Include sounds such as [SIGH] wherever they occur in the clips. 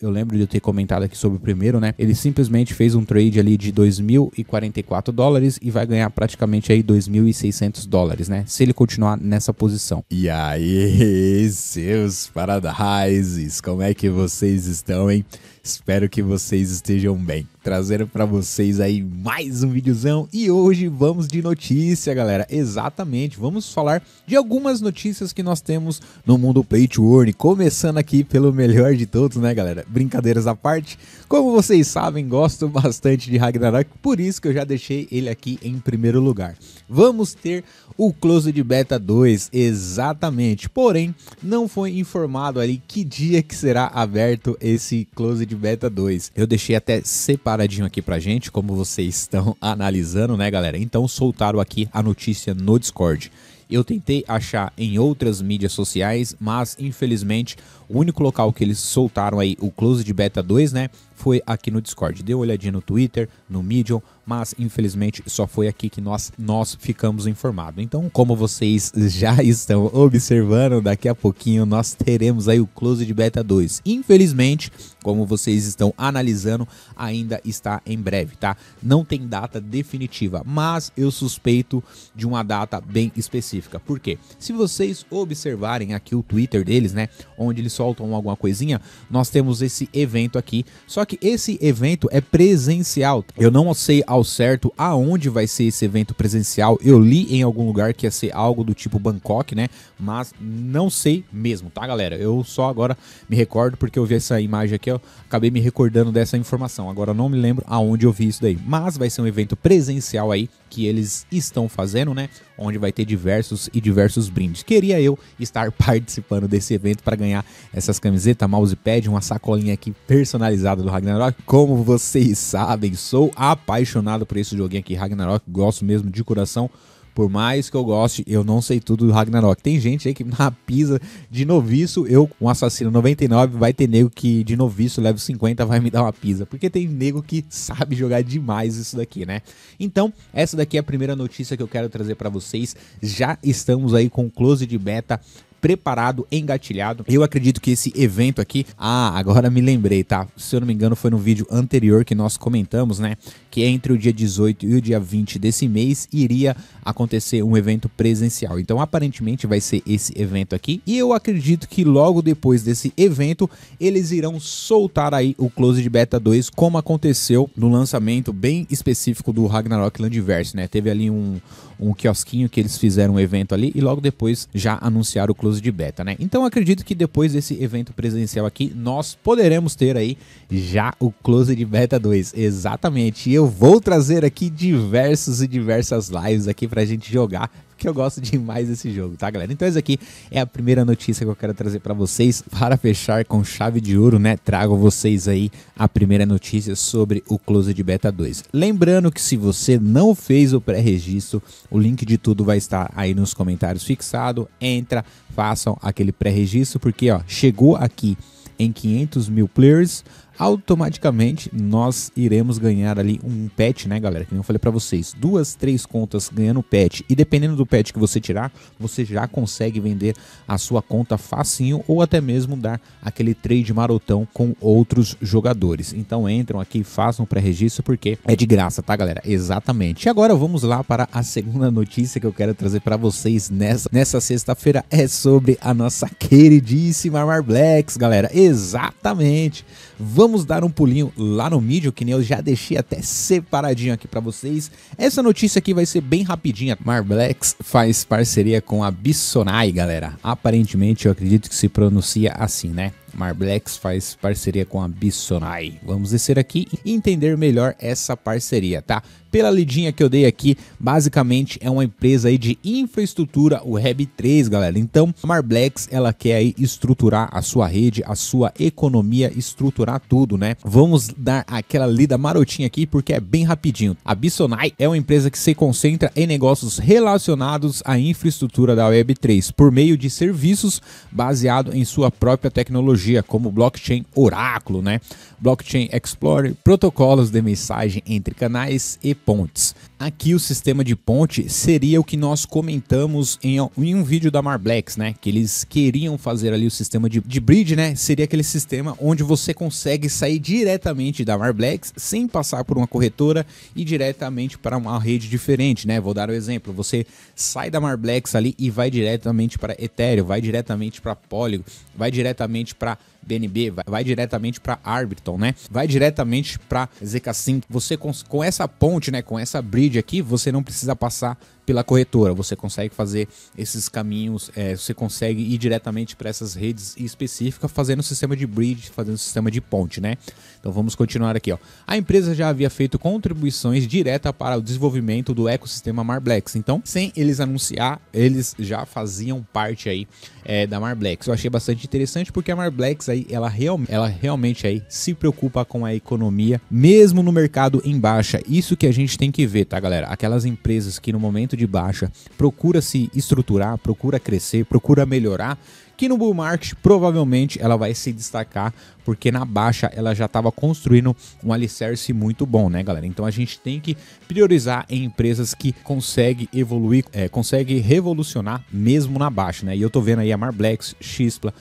Eu lembro de eu ter comentado aqui sobre o primeiro, né? Ele simplesmente fez um trade ali de 2.044 dólares e vai ganhar praticamente aí 2.600 dólares, né? Se ele continuar nessa posição. E aí, [LAUGHS] seus paradises? como é que vocês estão, hein? Espero que vocês estejam bem. Trazendo para vocês aí mais um videozão e hoje vamos de notícia, galera. Exatamente, vamos falar de algumas notícias que nós temos no mundo Play to Earn, começando aqui pelo melhor de todos, né, galera? Brincadeiras à parte. Como vocês sabem, gosto bastante de Ragnarok, por isso que eu já deixei ele aqui em primeiro lugar. Vamos ter o Closed Beta 2, exatamente. Porém, não foi informado ali que dia que será aberto esse Closed Beta 2. Eu deixei até separadinho aqui pra gente, como vocês estão [LAUGHS] analisando, né, galera? Então soltaram aqui a notícia no Discord. Eu tentei achar em outras mídias sociais, mas infelizmente o único local que eles soltaram aí o de Beta 2, né? Foi aqui no Discord. Deu uma olhadinha no Twitter, no Medium, mas infelizmente só foi aqui que nós, nós ficamos informados. Então, como vocês [LAUGHS] já estão observando, daqui a pouquinho nós teremos aí o de Beta 2. Infelizmente, como vocês estão analisando, ainda está em breve, tá? Não tem data definitiva, mas eu suspeito de uma data bem específica. Por quê? Se vocês observarem aqui o Twitter deles, né, onde eles soltam alguma coisinha, nós temos esse evento aqui. Só que esse evento é presencial. Eu não sei ao certo aonde vai ser esse evento presencial. Eu li em algum lugar que ia ser algo do tipo Bangkok, né? Mas não sei mesmo, tá, galera? Eu só agora me recordo porque eu vi essa imagem aqui, eu acabei me recordando dessa informação. Agora não me lembro aonde eu vi isso daí. Mas vai ser um evento presencial aí que eles estão fazendo, né? onde vai ter diversos e diversos brindes. Queria eu estar [LAUGHS] participando desse evento para ganhar essas camisetas, mousepad, uma sacolinha aqui personalizada do Ragnarok. Como vocês sabem, sou apaixonado por esse joguinho aqui, Ragnarok, gosto mesmo de coração. Por mais que eu goste, eu não sei tudo do Ragnarok. Tem gente aí que na pisa de noviço, eu, um assassino 99, vai ter nego que de noviço, level 50, vai me dar uma pisa. Porque tem nego que sabe jogar demais isso daqui, né? Então, essa daqui é a primeira notícia que eu quero trazer para vocês. Já estamos aí com o close de beta preparado, engatilhado. Eu acredito que esse evento aqui. Ah, agora me lembrei, tá? Se eu não me engano, foi no vídeo anterior que nós comentamos, né? Que é entre o dia 18 e o dia 20 desse mês iria acontecer um evento presencial. Então, aparentemente, vai ser esse evento aqui. E eu acredito que logo depois desse evento, eles irão soltar aí o de Beta 2, como aconteceu no lançamento bem específico do Ragnarok Landiverse, né? Teve ali um, um quiosquinho que eles fizeram um evento ali e logo depois já anunciaram o close de beta, né? Então acredito que depois desse evento presencial aqui, nós poderemos ter aí já o close de beta 2. Exatamente. E eu vou trazer aqui diversos e diversas lives aqui pra gente jogar porque eu gosto demais desse jogo, tá, galera? Então, essa aqui é a primeira notícia que eu quero trazer para vocês. Para fechar com chave de ouro, né? Trago vocês aí a primeira notícia sobre o Closed Beta 2. Lembrando que se você não fez o pré-registro, o link de tudo vai estar aí nos comentários fixado. Entra, façam aquele pré-registro, porque ó, chegou aqui em 500 mil players automaticamente nós iremos ganhar ali um pet, né, galera? Que eu falei para vocês, duas, três contas ganhando pet. E dependendo do pet que você tirar, você já consegue vender a sua conta facinho ou até mesmo dar aquele trade marotão com outros jogadores. Então entram aqui, façam o pré-registro porque é de graça, tá, galera? Exatamente. E agora vamos lá para a segunda notícia que eu quero trazer para vocês nessa, nessa sexta-feira é sobre a nossa [LAUGHS] queridíssima Mar Blacks, galera. Exatamente. Vamos vamos dar um pulinho lá no mídia, que nem eu já deixei até separadinho aqui para vocês. Essa notícia aqui vai ser bem rapidinha. Marblex faz parceria com a Bisonai, galera. Aparentemente, eu acredito que se pronuncia assim, né? Marblex faz parceria com a Bisonai. Vamos descer aqui e entender melhor essa parceria, tá? Pela lidinha que eu dei aqui, basicamente é uma empresa aí de infraestrutura, o web 3, galera. Então, a Marblex, ela quer aí estruturar a sua rede, a sua economia, estruturar tudo, né? Vamos dar aquela lida marotinha aqui porque é bem rapidinho. A Bisonai é uma empresa que se concentra em negócios relacionados à infraestrutura da Web3 por meio de serviços baseado em sua própria tecnologia tecnologia como blockchain oráculo, né? Blockchain Explorer, protocolos de mensagem entre canais e pontes. Aqui o sistema de ponte seria o que nós comentamos em, um vídeo da Marblex, né? Que eles queriam fazer ali o sistema de, de bridge, né? Seria aquele sistema onde você consegue sair diretamente da Marblex sem passar por uma corretora e diretamente para uma rede diferente, né? Vou dar o um exemplo, você sai da Marblex ali e vai diretamente para Ethereum, vai diretamente para Polygon, vai diretamente para BNB, vai, vai diretamente para Arbiton, né? Vai diretamente para ZK Sync. Você com, com essa ponte, né, com essa bridge aqui, você não precisa passar pela corretora, você consegue fazer esses caminhos, é, você consegue ir diretamente para essas redes específicas, fazendo o sistema de bridge, fazendo o sistema de ponte, né? Então vamos continuar aqui. Ó. A empresa já havia feito contribuições diretas para o desenvolvimento do ecossistema Marblex. Então, sem eles anunciar, eles já faziam parte aí é, da Marblex. Eu achei bastante interessante porque a Marblex aí, ela, real, ela realmente aí se preocupa com a economia, mesmo no mercado em baixa. Isso que a gente tem que ver, tá, galera? Aquelas empresas que no momento momento de baixa, procura se estruturar, procura crescer, procura melhorar, que no bull market provavelmente ela vai se destacar, porque na baixa ela já estava construindo um alicerce muito bom, né, galera? Então a gente tem que priorizar em empresas que conseguem evoluir, é, conseguem revolucionar mesmo na baixa, né? E eu tô vendo aí a Marblex, Xpla,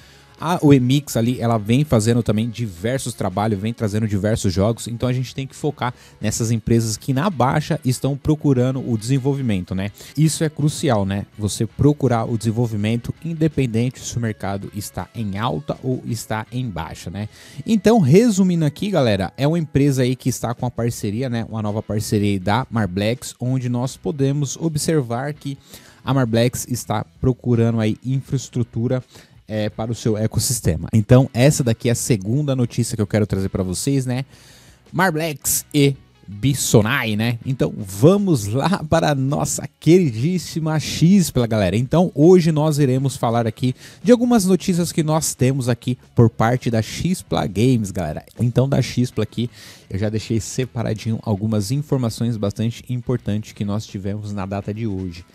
a Emix ali, ela vem fazendo também diversos trabalhos, vem trazendo diversos jogos, então a gente tem que focar nessas empresas que na baixa estão procurando o desenvolvimento, né? Isso é crucial, né? Você procurar o desenvolvimento independente se o mercado está em alta ou está em baixa, né? Então, resumindo aqui, galera, é uma empresa aí que está com a parceria, né? Uma nova parceria da Marblex, onde nós podemos observar que a Marblex está procurando aí infraestrutura é, para o seu ecossistema. Então, essa daqui é a segunda notícia que eu quero trazer para vocês, né? Marblex e Bisonai, né? Então vamos lá para a nossa queridíssima Xpla, galera. Então hoje nós iremos falar aqui de algumas notícias que nós temos aqui por parte da Xpla Games, galera. Então da Xpla aqui, eu já deixei separadinho algumas informações bastante importantes que nós tivemos na data de hoje.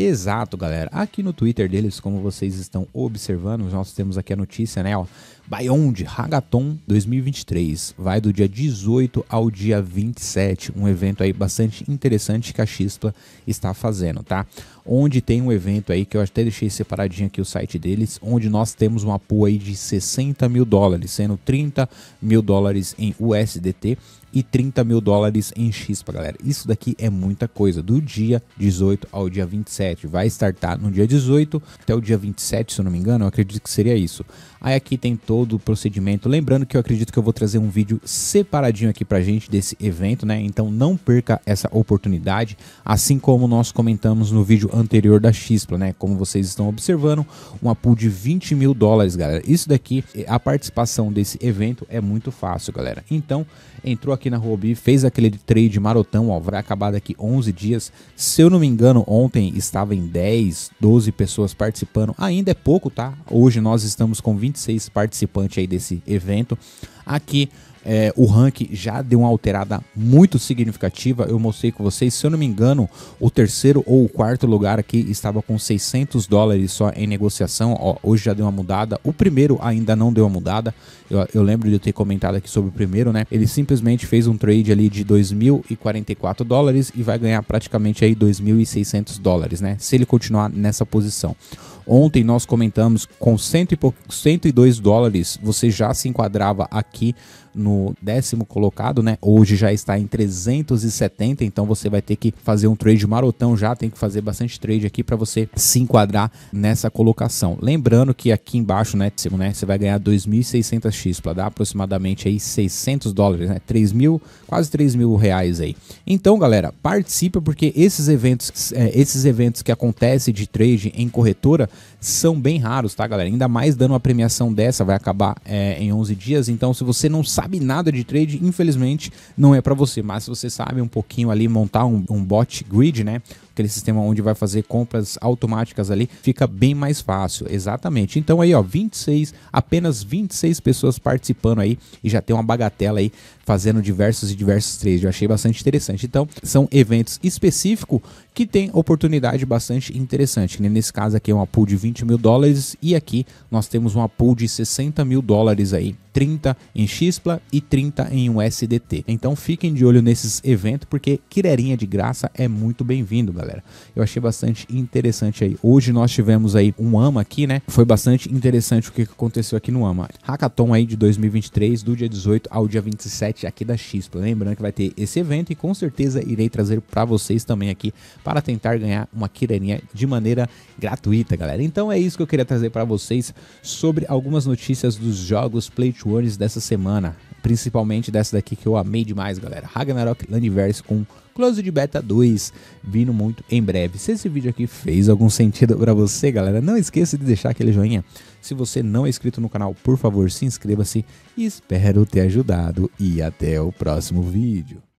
Exato, galera. Aqui no Twitter deles, como vocês estão observando, nós temos aqui a notícia, né? Ó, Beyond Hagaton 2023. Vai do dia 18 ao dia 27, um evento aí bastante interessante que a Xispa está fazendo, tá? Onde tem um evento aí que eu até deixei separadinho aqui o site deles, onde nós temos uma pool aí de 60 mil dólares, sendo 30 mil dólares em USDT e 30 mil dólares em XPA, galera. Isso daqui é muita coisa. Do dia 18 ao dia 27. Vai startar no dia 18 até o dia 27, se eu não me engano. Eu acredito que seria isso. Aí aqui tem todo todo o procedimento. Lembrando que eu acredito que eu vou trazer um vídeo separadinho aqui pra gente desse evento, né? Então não perca essa oportunidade, assim como nós comentamos no vídeo anterior da Xpla, né? Como vocês estão observando, uma pool de 20 mil dólares, galera. Isso daqui, a participação desse evento é muito fácil, galera. Então, entrou aqui na Ruobi, fez aquele trade marotão, ó, vai acabar daqui 11 dias. Se eu não me engano, ontem estava em 10, 12 pessoas participando. Ainda é pouco, tá? Hoje nós estamos com 26 participantes participante aí desse evento aqui é, o ranking já deu uma alterada muito significativa. Eu mostrei com vocês, se eu não me engano, o terceiro ou o quarto lugar aqui estava com 600 dólares só em negociação. Ó, hoje já deu uma mudada. O primeiro ainda não deu uma mudada. Eu, eu lembro de eu ter comentado aqui sobre o primeiro, né? Ele simplesmente fez um trade ali de 2.044 dólares e vai ganhar praticamente aí 2.600 dólares, né? Se ele continuar nessa posição. Ontem nós comentamos com cento e 102 dólares você já se enquadrava aqui no décimo colocado, né? Hoje já está em 370, então você vai ter que fazer um trade marotão já, tem que fazer bastante trade aqui para você se enquadrar nessa colocação. Lembrando que aqui embaixo, né, né você vai ganhar 2.600 X para dar aproximadamente aí 600 dólares, né? 3 mil, quase 3 mil reais aí. Então, galera, participe porque esses eventos, é, esses eventos que acontecem de trade em corretora são bem raros, tá, galera? Ainda mais dando uma premiação dessa, vai acabar é, em 11 dias. Então, se você não sabe sabe nada de trade, infelizmente não é para você. Mas se você sabe um pouquinho ali montar um, um bot grid, né? aquele sistema onde vai fazer compras automáticas ali, fica bem mais fácil. Exatamente. Então aí, ó, 26, apenas 26 pessoas participando aí e já tem uma bagatela aí fazendo diversos e diversos trades. Eu achei bastante interessante. Então, são eventos específicos que tem oportunidade bastante interessante. Nesse caso aqui é uma pool de 20 mil dólares e aqui nós temos uma pool de 60 mil dólares aí. 30 em Xpla e 30 em USDT. Então fiquem de olho nesses eventos porque quererinha de graça é muito bem-vindo, galera galera. Eu achei bastante interessante aí. Hoje nós tivemos aí um AMA aqui, né? Foi bastante interessante o que aconteceu aqui no AMA. Hackathon aí de 2023, do dia 18 ao dia 27 aqui da XP. Lembrando que vai ter esse evento e com certeza irei trazer para vocês também aqui para tentar ganhar uma quireninha de maneira gratuita, galera. Então é isso que eu queria trazer para vocês sobre algumas notícias dos jogos Play to dessa semana principalmente dessa daqui que eu amei demais, galera. Ragnarok Landverse com Closed Beta 2, vindo muito em breve. Se esse vídeo aqui fez algum sentido para você, galera, não esqueça de deixar aquele joinha. Se você não é inscrito no canal, por favor, se inscreva-se. Espero ter ajudado e até o próximo vídeo.